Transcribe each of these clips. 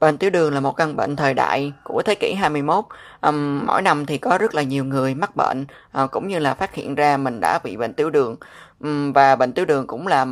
Bệnh tiểu đường là một căn bệnh thời đại của thế kỷ 21. Um, mỗi năm thì có rất là nhiều người mắc bệnh uh, cũng như là phát hiện ra mình đã bị bệnh tiểu đường. Um, và bệnh tiểu đường cũng là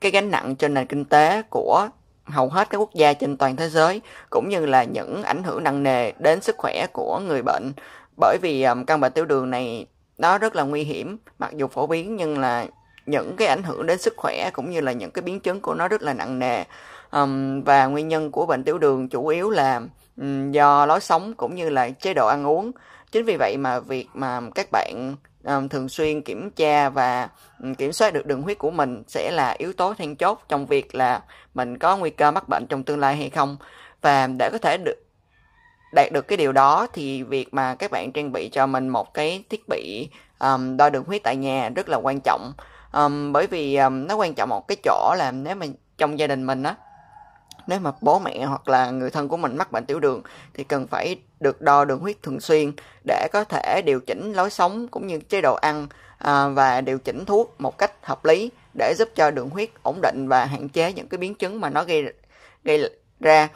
cái gánh nặng trên nền kinh tế của hầu hết các quốc gia trên toàn thế giới cũng như là những ảnh hưởng nặng nề đến sức khỏe của người bệnh. Bởi vì um, căn bệnh tiểu đường này nó rất là nguy hiểm, mặc dù phổ biến nhưng là những cái ảnh hưởng đến sức khỏe cũng như là những cái biến chứng của nó rất là nặng nề um, và nguyên nhân của bệnh tiểu đường chủ yếu là um, do lối sống cũng như là chế độ ăn uống chính vì vậy mà việc mà các bạn um, thường xuyên kiểm tra và um, kiểm soát được đường huyết của mình sẽ là yếu tố then chốt trong việc là mình có nguy cơ mắc bệnh trong tương lai hay không và để có thể được đạt được cái điều đó thì việc mà các bạn trang bị cho mình một cái thiết bị um, đo đường huyết tại nhà rất là quan trọng um, bởi vì um, nó quan trọng một cái chỗ là nếu mà trong gia đình mình á nếu mà bố mẹ hoặc là người thân của mình mắc bệnh tiểu đường thì cần phải được đo đường huyết thường xuyên để có thể điều chỉnh lối sống cũng như chế độ ăn à, và điều chỉnh thuốc một cách hợp lý để giúp cho đường huyết ổn định và hạn chế những cái biến chứng mà nó gây gây ra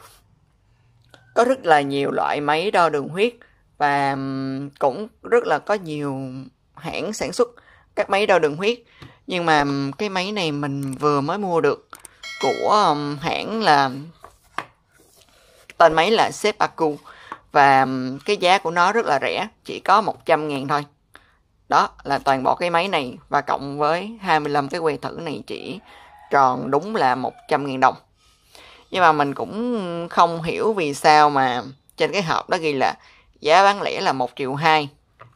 có rất là nhiều loại máy đo đường huyết và cũng rất là có nhiều hãng sản xuất các máy đo đường huyết nhưng mà cái máy này mình vừa mới mua được của hãng là tên máy là Sepaku và cái giá của nó rất là rẻ chỉ có 100 ngàn thôi đó là toàn bộ cái máy này và cộng với 25 cái que thử này chỉ tròn đúng là 100 ngàn đồng nhưng mà mình cũng không hiểu vì sao mà trên cái hộp đó ghi là giá bán lẻ là 1 triệu 2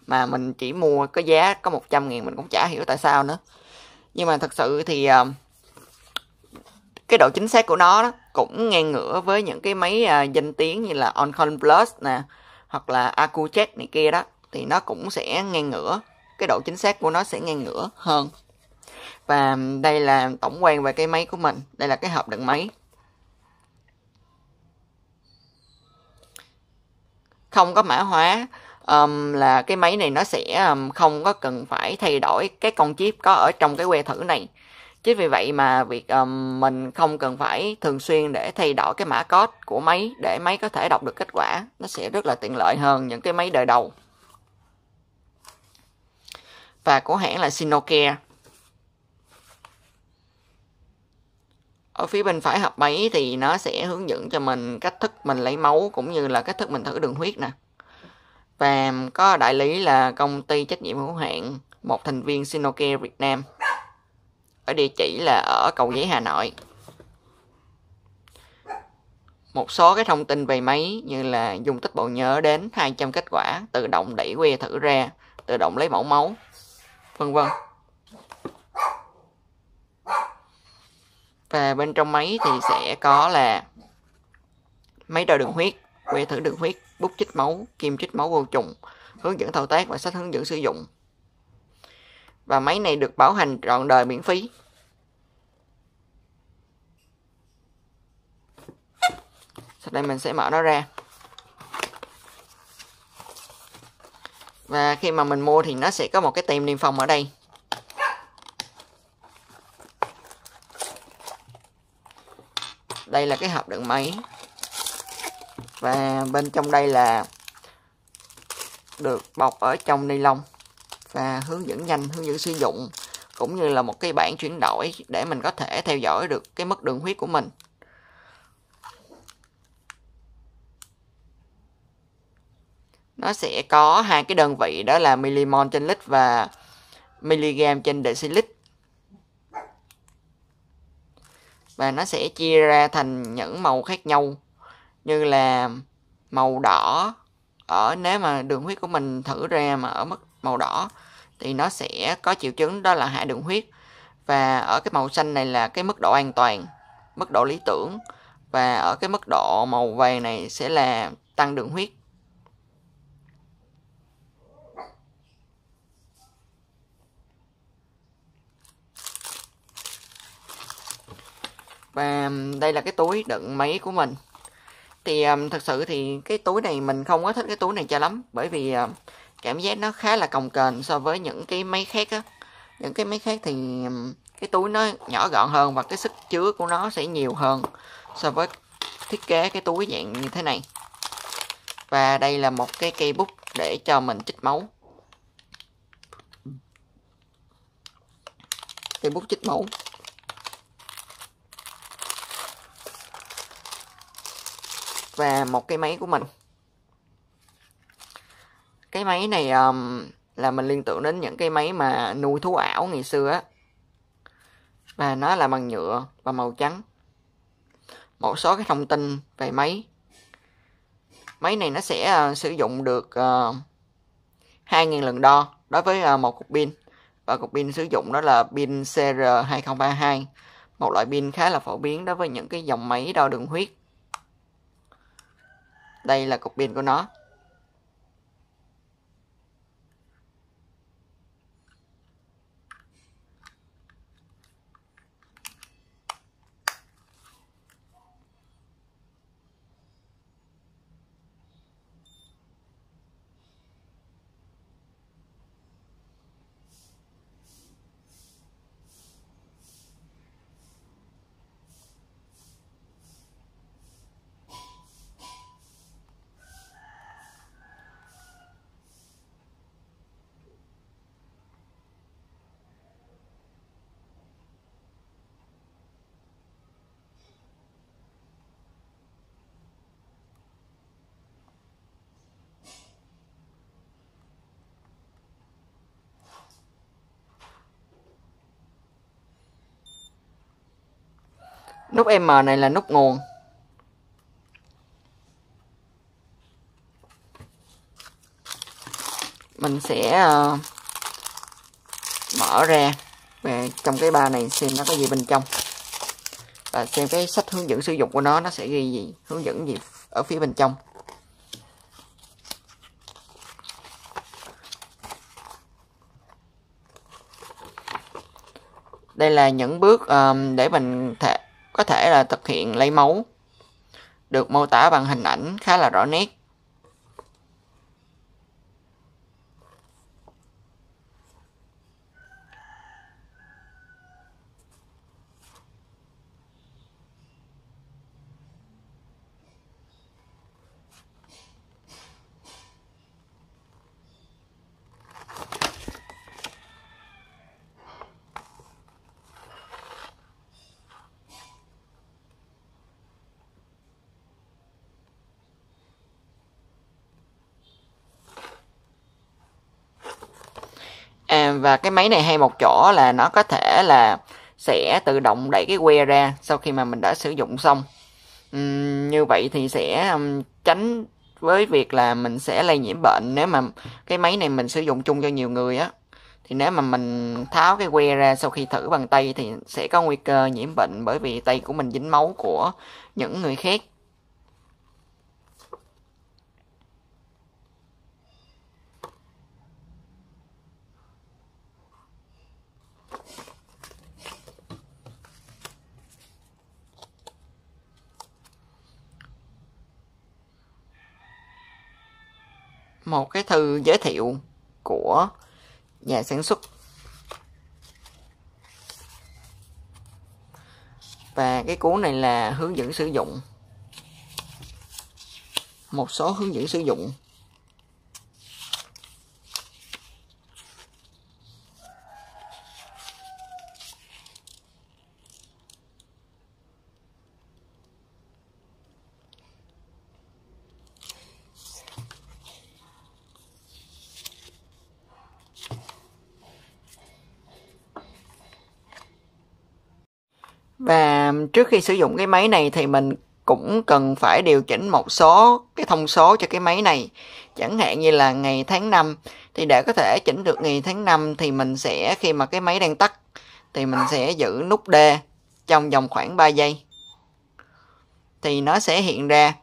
mà mình chỉ mua có giá có 100 ngàn mình cũng chả hiểu tại sao nữa nhưng mà thật sự thì cái độ chính xác của nó đó, cũng ngang ngửa với những cái máy uh, danh tiếng như là Oncon Plus nè hoặc là Accucheck này kia đó thì nó cũng sẽ ngang ngửa cái độ chính xác của nó sẽ ngang ngửa hơn và đây là tổng quan về cái máy của mình đây là cái hộp đựng máy không có mã hóa um, là cái máy này nó sẽ um, không có cần phải thay đổi cái con chip có ở trong cái que thử này chính vì vậy mà việc um, mình không cần phải thường xuyên để thay đổi cái mã code của máy để máy có thể đọc được kết quả nó sẽ rất là tiện lợi hơn những cái máy đời đầu và của hãng là Sinocare ở phía bên phải hộp máy thì nó sẽ hướng dẫn cho mình cách thức mình lấy máu cũng như là cách thức mình thử đường huyết nè và có đại lý là công ty trách nhiệm hữu hạn một thành viên Sinocare Việt Nam ở địa chỉ là ở cầu giấy hà nội một số cái thông tin về máy như là dung tích bộ nhớ đến 200 kết quả tự động đẩy que thử ra tự động lấy mẫu máu vân vân và bên trong máy thì sẽ có là máy đo đường huyết que thử đường huyết bút chích máu kim chích máu vô trùng hướng dẫn thao tác và sách hướng dẫn sử dụng và máy này được bảo hành trọn đời miễn phí. Sau đây mình sẽ mở nó ra. Và khi mà mình mua thì nó sẽ có một cái tem niêm phong ở đây. Đây là cái hộp đựng máy. Và bên trong đây là được bọc ở trong ni lông và hướng dẫn nhanh hướng dẫn sử dụng cũng như là một cái bảng chuyển đổi để mình có thể theo dõi được cái mức đường huyết của mình nó sẽ có hai cái đơn vị đó là milimol trên lít và miligam trên decilit và nó sẽ chia ra thành những màu khác nhau như là màu đỏ ở nếu mà đường huyết của mình thử ra mà ở mức màu đỏ thì nó sẽ có triệu chứng đó là hạ đường huyết và ở cái màu xanh này là cái mức độ an toàn mức độ lý tưởng và ở cái mức độ màu vàng này sẽ là tăng đường huyết và um, đây là cái túi đựng máy của mình thì um, thật sự thì cái túi này mình không có thích cái túi này cho lắm bởi vì um, cảm giác nó khá là cồng kềnh so với những cái máy khác á những cái máy khác thì cái túi nó nhỏ gọn hơn và cái sức chứa của nó sẽ nhiều hơn so với thiết kế cái túi dạng như thế này và đây là một cái cây bút để cho mình chích máu cây bút chích máu và một cái máy của mình cái máy này um, là mình liên tưởng đến những cái máy mà nuôi thú ảo ngày xưa á và nó là bằng nhựa và màu trắng một số cái thông tin về máy máy này nó sẽ uh, sử dụng được uh, ờ, 2.000 lần đo đối với uh, một cục pin và cục pin sử dụng đó là pin CR2032 một loại pin khá là phổ biến đối với những cái dòng máy đo đường huyết đây là cục pin của nó nút M này là nút nguồn mình sẽ uh, mở ra về trong cái ba này xem nó có gì bên trong và xem cái sách hướng dẫn sử dụng của nó nó sẽ ghi gì hướng dẫn gì ở phía bên trong đây là những bước um, để mình thể có thể là thực hiện lấy máu được mô tả bằng hình ảnh khá là rõ nét à, và cái máy này hay một chỗ là nó có thể là sẽ tự động đẩy cái que ra sau khi mà mình đã sử dụng xong uhm, như vậy thì sẽ um, tránh với việc là mình sẽ lây nhiễm bệnh nếu mà cái máy này mình sử dụng chung cho nhiều người á thì nếu mà mình tháo cái que ra sau khi thử bằng tay thì sẽ có nguy cơ nhiễm bệnh bởi vì tay của mình dính máu của những người khác một cái thư giới thiệu của nhà sản xuất và cái cuốn này là hướng dẫn sử dụng một số hướng dẫn sử dụng trước khi sử dụng cái máy này thì mình cũng cần phải điều chỉnh một số cái thông số cho cái máy này chẳng hạn như là ngày tháng năm thì để có thể chỉnh được ngày tháng năm thì mình sẽ khi mà cái máy đang tắt thì mình sẽ giữ nút D trong vòng khoảng 3 giây thì nó sẽ hiện ra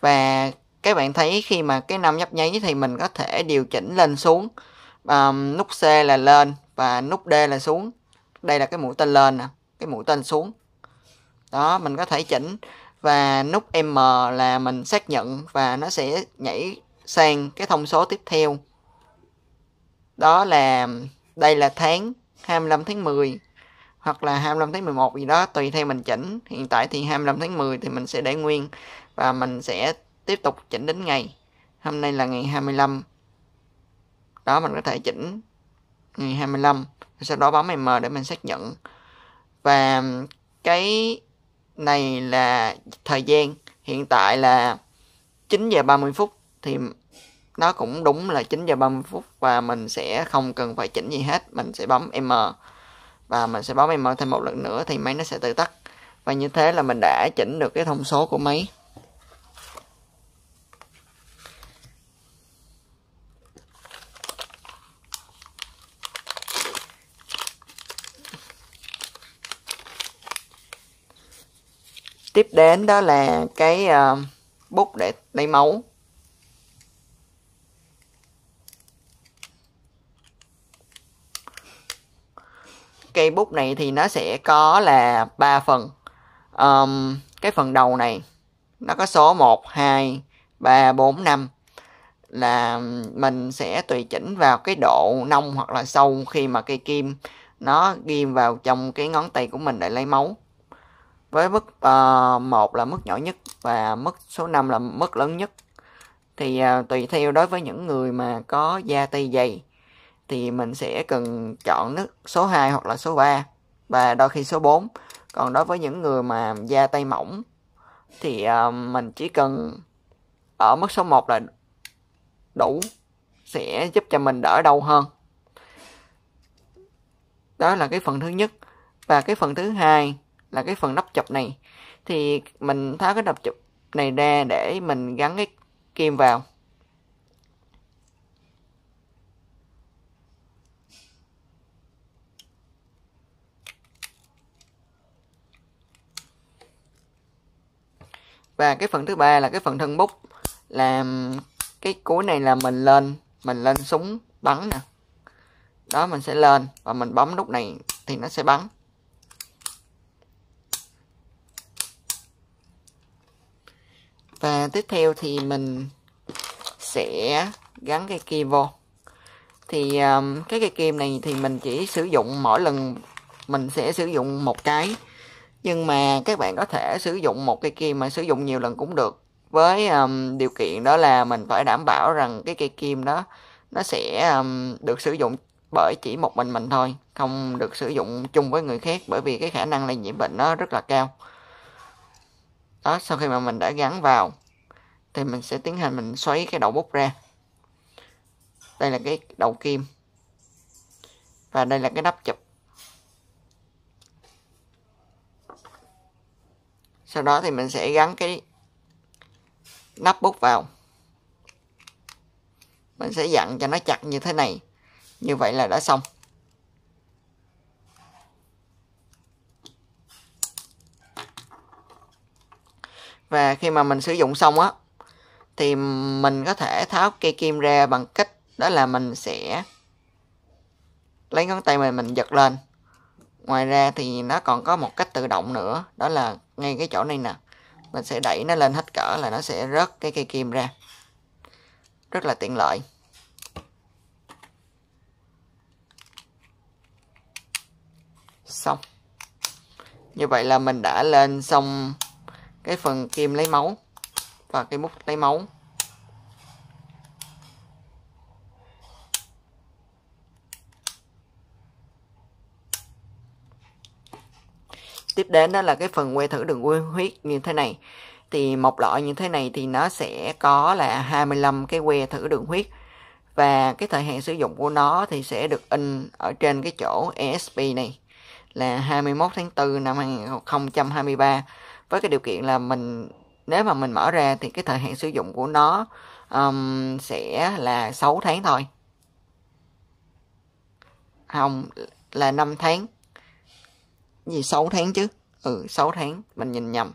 và các bạn thấy khi mà cái năm nhấp nháy thì mình có thể điều chỉnh lên xuống um, nút C là lên và nút D là xuống đây là cái mũi tên lên nè cái mũi tên xuống đó mình có thể chỉnh và nút M là mình xác nhận và nó sẽ nhảy sang cái thông số tiếp theo đó là đây là tháng 25 tháng 10 hoặc là 25 tháng 11 gì đó tùy theo mình chỉnh hiện tại thì 25 tháng 10 thì mình sẽ để nguyên và mình sẽ tiếp tục chỉnh đến ngày hôm nay là ngày 25 đó mình có thể chỉnh ngày 25 sau đó bấm M để mình xác nhận và cái này là thời gian hiện tại là 9 giờ 30 phút thì nó cũng đúng là 9 giờ 30 phút và mình sẽ không cần phải chỉnh gì hết mình sẽ bấm M và mình sẽ bấm M thêm một lần nữa thì máy nó sẽ tự tắt và như thế là mình đã chỉnh được cái thông số của máy tiếp đến đó là cái uh, bút để lấy máu cây bút này thì nó sẽ có là ba phần um, cái phần đầu này nó có số 1 2 3 4 5 là mình sẽ tùy chỉnh vào cái độ nông hoặc là sâu khi mà cây kim nó ghim vào trong cái ngón tay của mình để lấy máu với mức uh, ờ, 1 là mức nhỏ nhất và mức số 5 là mức lớn nhất thì uh, tùy theo đối với những người mà có da tay dày thì mình sẽ cần chọn nước số 2 hoặc là số 3 và đôi khi số 4 còn đối với những người mà da tay mỏng thì uh, mình chỉ cần ở mức số 1 là đủ sẽ giúp cho mình đỡ đau hơn đó là cái phần thứ nhất và cái phần thứ hai là cái phần nắp chụp này thì mình tháo cái nắp chụp này ra để mình gắn cái kim vào và cái phần thứ ba là cái phần thân bút làm cái cuối này là mình lên mình lên súng bắn nè đó mình sẽ lên và mình bấm nút này thì nó sẽ bắn và tiếp theo thì mình sẽ gắn cây kim vô thì um, cái cây kim này thì mình chỉ sử dụng mỗi lần mình sẽ sử dụng một cái nhưng mà các bạn có thể sử dụng một cây kim mà sử dụng nhiều lần cũng được với um, điều kiện đó là mình phải đảm bảo rằng cái cây kim đó nó sẽ um, được sử dụng bởi chỉ một mình mình thôi không được sử dụng chung với người khác bởi vì cái khả năng lây nhiễm bệnh nó rất là cao đó sau khi mà mình đã gắn vào thì mình sẽ tiến hành mình xoáy cái đầu bút ra đây là cái đầu kim và đây là cái nắp chụp sau đó thì mình sẽ gắn cái nắp bút vào mình sẽ dặn cho nó chặt như thế này như vậy là đã xong và khi mà mình sử dụng xong á thì mình có thể tháo cây kim ra bằng cách đó là mình sẽ lấy ngón tay mình mình giật lên ngoài ra thì nó còn có một cách tự động nữa đó là ngay cái chỗ này nè mình sẽ đẩy nó lên hết cỡ là nó sẽ rớt cái cây kim ra rất là tiện lợi xong như vậy là mình đã lên xong cái phần kìm lấy máu và cái múc lấy máu tiếp đến đó là cái phần que thử đường huyết như thế này thì một loại như thế này thì nó sẽ có là 25 cái que thử đường huyết và cái thời hạn sử dụng của nó thì sẽ được in ở trên cái chỗ ESP này là 21 tháng 4 năm 2023 với cái điều kiện là mình nếu mà mình mở ra thì cái thời hạn sử dụng của nó um, sẽ là 6 tháng thôi không là 5 tháng gì 6 tháng chứ ừ 6 tháng mình nhìn nhầm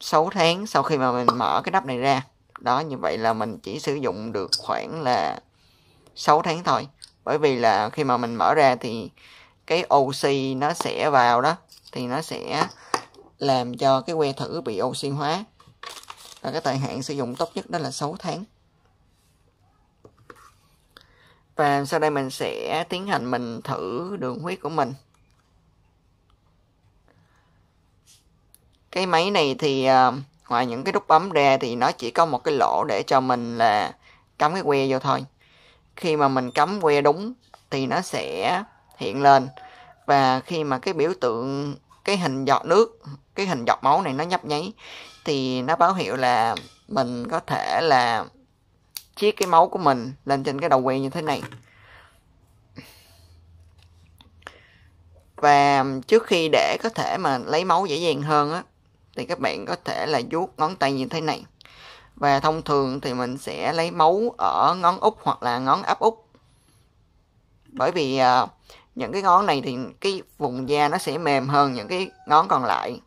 6 tháng sau khi mà mình mở cái nắp này ra đó như vậy là mình chỉ sử dụng được khoảng là 6 tháng thôi bởi vì là khi mà mình mở ra thì cái oxy nó sẽ vào đó thì nó sẽ làm cho cái que thử bị oxy hóa và cái thời hạn sử dụng tốt nhất đó là 6 tháng và sau đây mình sẽ tiến hành mình thử đường huyết của mình cái máy này thì à, ngoài những cái nút bấm ra thì nó chỉ có một cái lỗ để cho mình là cắm cái que vô thôi khi mà mình cắm que đúng thì nó sẽ hiện lên và khi mà cái biểu tượng cái hình giọt nước cái hình giọt máu này nó nhấp nháy thì nó báo hiệu là mình có thể là chiết cái máu của mình lên trên cái đầu que như thế này và trước khi để có thể mà lấy máu dễ dàng hơn á thì các bạn có thể là vuốt ngón tay như thế này và thông thường thì mình sẽ lấy máu ở ngón út hoặc là ngón áp út bởi vì uh, những cái ngón này thì cái vùng da nó sẽ mềm hơn những cái ngón còn lại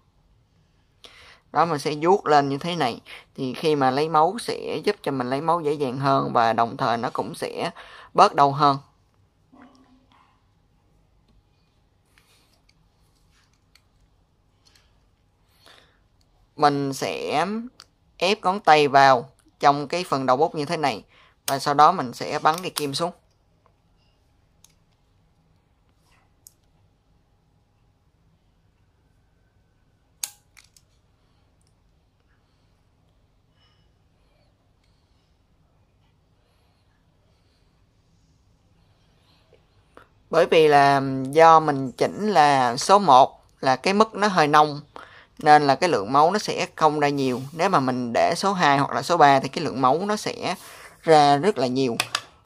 đó mình sẽ vuốt lên như thế này thì khi mà lấy máu sẽ giúp cho mình lấy máu dễ dàng hơn và đồng thời nó cũng sẽ bớt đau hơn mình sẽ ép ngón tay vào trong cái phần đầu bút như thế này và sau đó mình sẽ bắn cái kim xuống bởi vì là do mình chỉnh là số 1 là cái mức nó hơi nông nên là cái lượng máu nó sẽ không ra nhiều nếu mà mình để số 2 hoặc là số 3 thì cái lượng máu nó sẽ ra rất là nhiều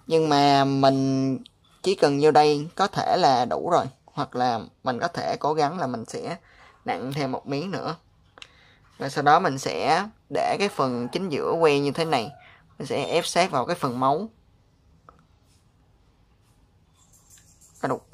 nhưng mà mình chỉ cần vô đây có thể là đủ rồi hoặc là mình có thể cố gắng là mình sẽ nặng thêm một miếng nữa rồi sau đó mình sẽ để cái phần chính giữa que như thế này mình sẽ ép sát vào cái phần máu Alors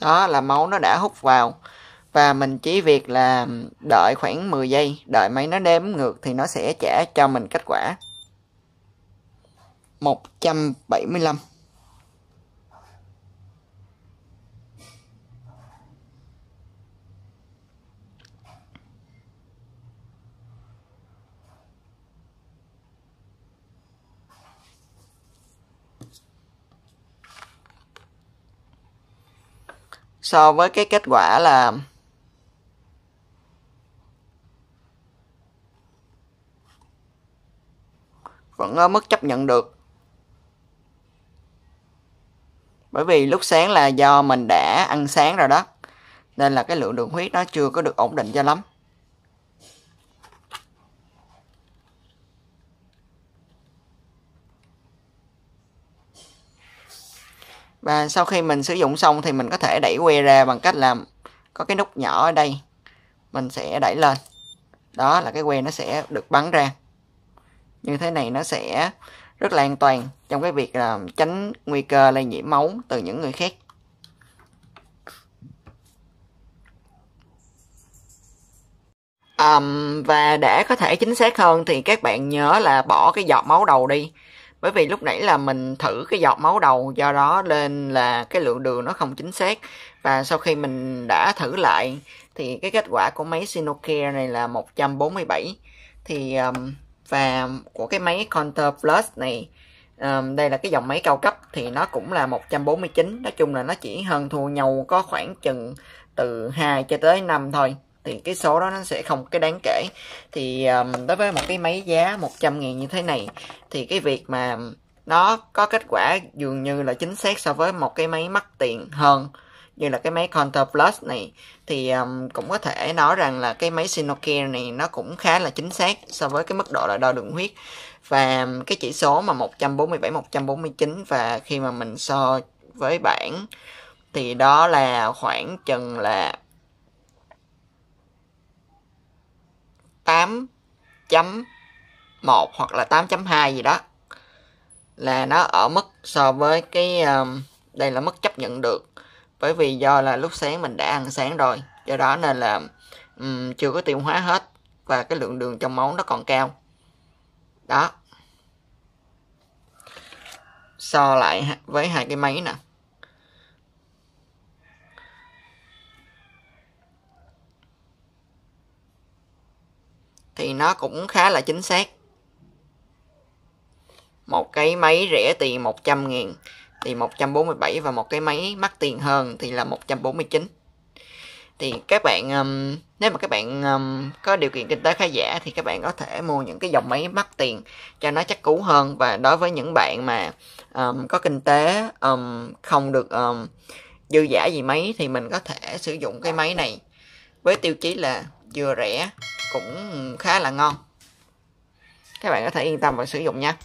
đó là máu nó đã hút vào và mình chỉ việc là đợi khoảng 10 giây đợi máy nó đếm ngược thì nó sẽ trả cho mình kết quả 175 so với cái kết quả là vẫn ở mức chấp nhận được bởi vì lúc sáng là do mình đã ăn sáng rồi đó nên là cái lượng đường huyết nó chưa có được ổn định cho lắm và sau khi mình sử dụng xong thì mình có thể đẩy que ra bằng cách làm có cái nút nhỏ ở đây mình sẽ đẩy lên đó là cái que nó sẽ được bắn ra như thế này nó sẽ rất là an toàn trong cái việc là tránh nguy cơ lây nhiễm máu từ những người khác um, và để có thể chính xác hơn thì các bạn nhớ là bỏ cái giọt máu đầu đi bởi vì lúc nãy là mình thử cái giọt máu đầu do đó lên là cái lượng đường nó không chính xác và sau khi mình đã thử lại thì cái kết quả của máy Sinocare này là 147 thì um, và của cái máy Counter Plus này um, đây là cái dòng máy cao cấp thì nó cũng là 149 nói chung là nó chỉ hơn thua nhau có khoảng chừng từ 2 cho tới 5 thôi thì cái số đó nó sẽ không cái đáng kể thì um, đối với một cái máy giá 100 ngàn như thế này thì cái việc mà nó có kết quả dường như là chính xác so với một cái máy mắc tiền hơn như là cái máy Counter Plus này thì um, cũng có thể nói rằng là cái máy Sinocare này nó cũng khá là chính xác so với cái mức độ là đo đường huyết và um, cái chỉ số mà 147 149 và khi mà mình so với bảng thì đó là khoảng chừng là 8.1 hoặc là 8.2 gì đó là nó ở mức so với cái um, đây là mức chấp nhận được bởi vì do là lúc sáng mình đã ăn sáng rồi do đó nên là um, chưa có tiêu hóa hết và cái lượng đường trong máu nó còn cao đó so lại với hai cái máy nè thì nó cũng khá là chính xác một cái máy rẻ tiền 100 ngàn thì 147 và một cái máy mắc tiền hơn thì là 149 thì các bạn um, nếu mà các bạn um, có điều kiện kinh tế khá giả thì các bạn có thể mua những cái dòng máy mắc tiền cho nó chắc cú hơn và đối với những bạn mà um, có kinh tế um, không được um, dư giả gì mấy thì mình có thể sử dụng cái máy này với tiêu chí là vừa rẻ cũng khá là ngon các bạn có thể yên tâm và sử dụng nha